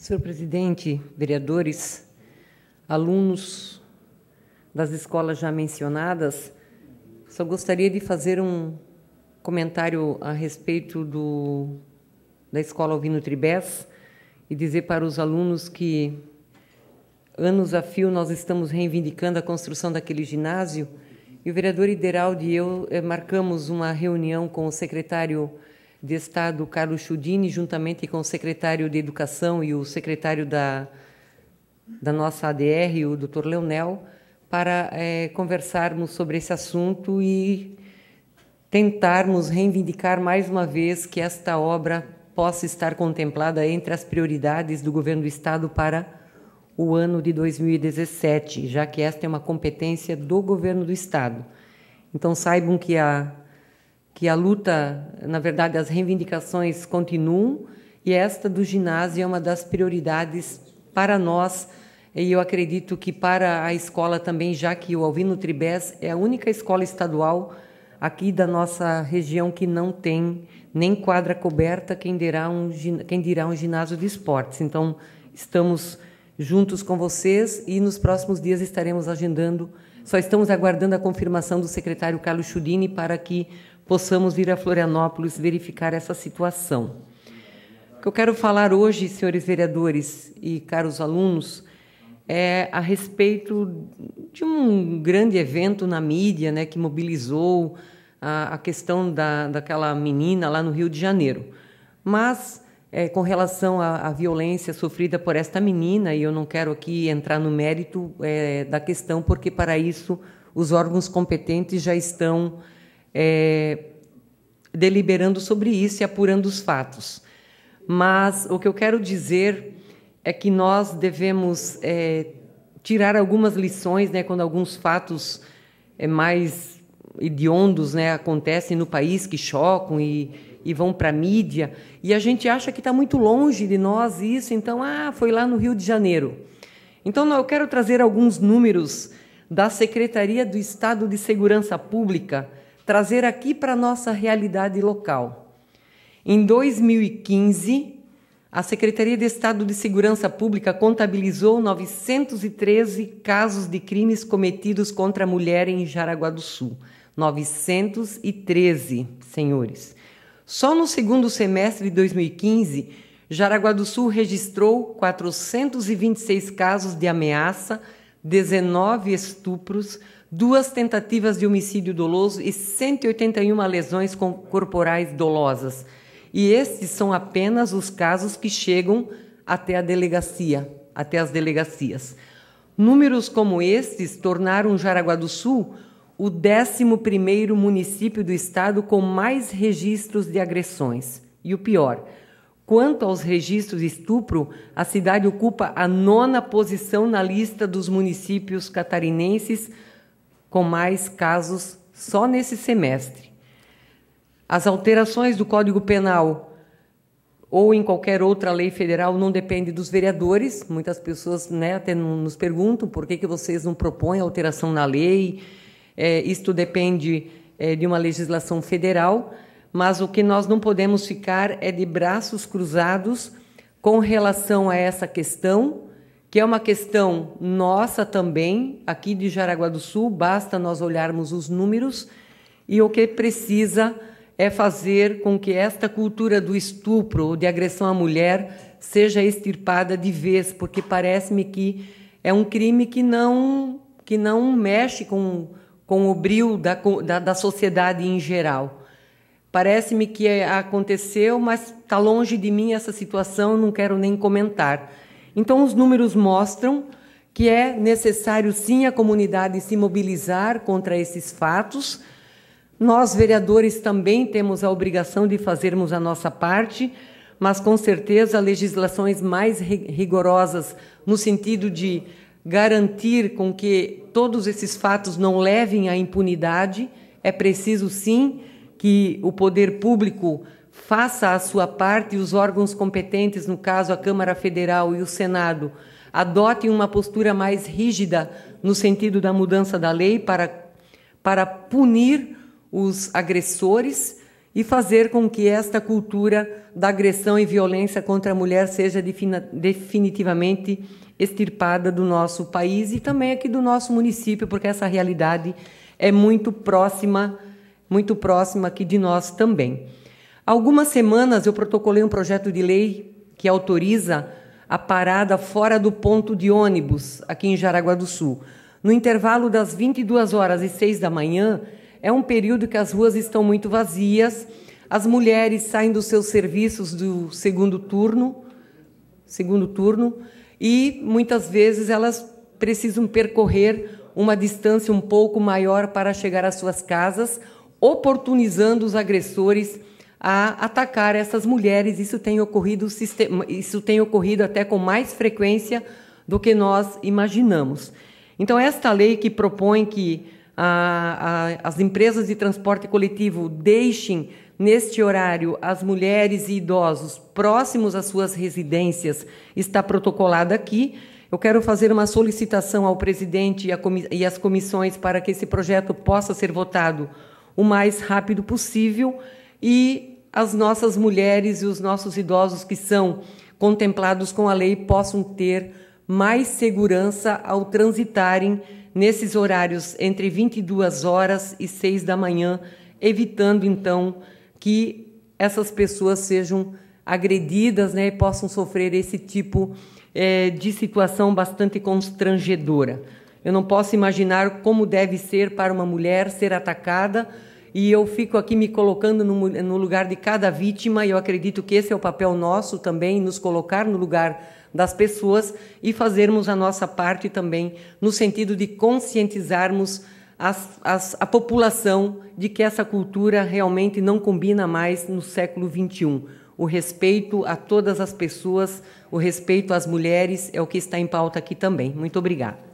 Senhor presidente, vereadores, alunos das escolas já mencionadas, só gostaria de fazer um comentário a respeito do, da escola Alvino Tribés e dizer para os alunos que anos a fio nós estamos reivindicando a construção daquele ginásio e o vereador Ideraldo e eu eh, marcamos uma reunião com o secretário de Estado, Carlos Chudini, juntamente com o secretário de Educação e o secretário da, da nossa ADR, o Dr. Leonel, para é, conversarmos sobre esse assunto e tentarmos reivindicar mais uma vez que esta obra possa estar contemplada entre as prioridades do governo do Estado para o ano de 2017, já que esta é uma competência do governo do Estado. Então, saibam que a que a luta, na verdade, as reivindicações continuam e esta do ginásio é uma das prioridades para nós e eu acredito que para a escola também, já que o Alvino Tribés é a única escola estadual aqui da nossa região que não tem nem quadra coberta, quem dirá um, quem dirá um ginásio de esportes. Então, estamos juntos com vocês e nos próximos dias estaremos agendando. Só estamos aguardando a confirmação do secretário Carlos Chudini para que possamos vir a Florianópolis verificar essa situação. O que eu quero falar hoje, senhores vereadores e caros alunos, é a respeito de um grande evento na mídia né, que mobilizou a, a questão da, daquela menina lá no Rio de Janeiro. Mas, é, com relação à, à, violência sofrida por esta menina, e eu não quero aqui entrar no mérito é, da questão, porque para isso os órgãos competentes já estão é, deliberando sobre isso e apurando os fatos. Mas o que eu quero dizer é que nós devemos é, tirar algumas lições né, quando alguns fatos é, mais hediondos né, acontecem no país, que chocam e, e vão para a mídia, e a gente acha que está muito longe de nós isso, então, ah, foi lá no Rio de Janeiro. Então, eu quero trazer alguns números da Secretaria do Estado de Segurança Pública, trazer aqui para a nossa realidade local. Em 2015, a Secretaria de Estado de Segurança Pública contabilizou 913 casos de crimes cometidos contra a mulher em Jaraguá do Sul. 913, senhores. Só no segundo semestre de 2015, Jaraguá do Sul registrou 426 casos de ameaça, 19 estupros, duas tentativas de homicídio doloso e 181 lesões corporais dolosas. E estes são apenas os casos que chegam até a delegacia, até as delegacias. Números como estes tornaram Jaraguá do Sul o 11º município do estado com mais registros de agressões. E o pior, quanto aos registros de estupro, a cidade ocupa a nona posição na lista dos municípios catarinenses com mais casos só nesse semestre. As alterações do Código Penal ou em qualquer outra lei federal não depende dos vereadores. Muitas pessoas né, até nos perguntam por que, que vocês não propõem alteração na lei. É, isto depende é, de uma legislação federal, mas o que nós não podemos ficar é de braços cruzados com relação a essa questão que é uma questão nossa também, aqui de Jaraguá do Sul, basta nós olharmos os números e o que precisa é fazer com que esta cultura do estupro de agressão à mulher seja extirpada de vez, porque parece-me que é um crime que não que não mexe com, com o brilho da, da, da sociedade em geral. Parece-me que é, aconteceu, mas está longe de mim essa situação, não quero nem comentar. Então, os números mostram que é necessário, sim, a comunidade se mobilizar contra esses fatos. Nós, vereadores, também temos a obrigação de fazermos a nossa parte, mas, com certeza, legislações mais rigorosas no sentido de garantir com que todos esses fatos não levem à impunidade. É preciso, sim, que o poder público faça a sua parte e os órgãos competentes, no caso a Câmara Federal e o Senado, adotem uma postura mais rígida no sentido da mudança da lei para, para punir os agressores e fazer com que esta cultura da agressão e violência contra a mulher seja definitivamente extirpada do nosso país e também aqui do nosso município, porque essa realidade é muito próxima, muito próxima aqui de nós também algumas semanas eu protocolei um projeto de lei que autoriza a parada fora do ponto de ônibus aqui em Jaraguá do Sul. No intervalo das 22 horas e 6 da manhã, é um período que as ruas estão muito vazias, as mulheres saem dos seus serviços do segundo turno, segundo turno, e muitas vezes elas precisam percorrer uma distância um pouco maior para chegar às suas casas, oportunizando os agressores a atacar essas mulheres. Isso tem ocorrido, isso tem ocorrido até com mais frequência do que nós imaginamos. Então, esta lei que propõe que a, a, as empresas de transporte coletivo deixem neste horário as mulheres e idosos próximos às suas residências está protocolada aqui. Eu quero fazer uma solicitação ao presidente e, comi e às comissões para que esse projeto possa ser votado o mais rápido possível e as nossas mulheres e os nossos idosos que são contemplados com a lei possam ter mais segurança ao transitarem nesses horários entre 22 horas e 6 da manhã, evitando então que essas pessoas sejam agredidas né, e possam sofrer esse tipo é, de situação bastante constrangedora. Eu não posso imaginar como deve ser para uma mulher ser atacada e eu fico aqui me colocando no, no, lugar de cada vítima, e eu acredito que esse é o papel nosso também, nos colocar no lugar das pessoas e fazermos a nossa parte também, no sentido de conscientizarmos as, as, a população de que essa cultura realmente não combina mais no século XXI. O respeito a todas as pessoas, o respeito às mulheres é o que está em pauta aqui também. Muito obrigada.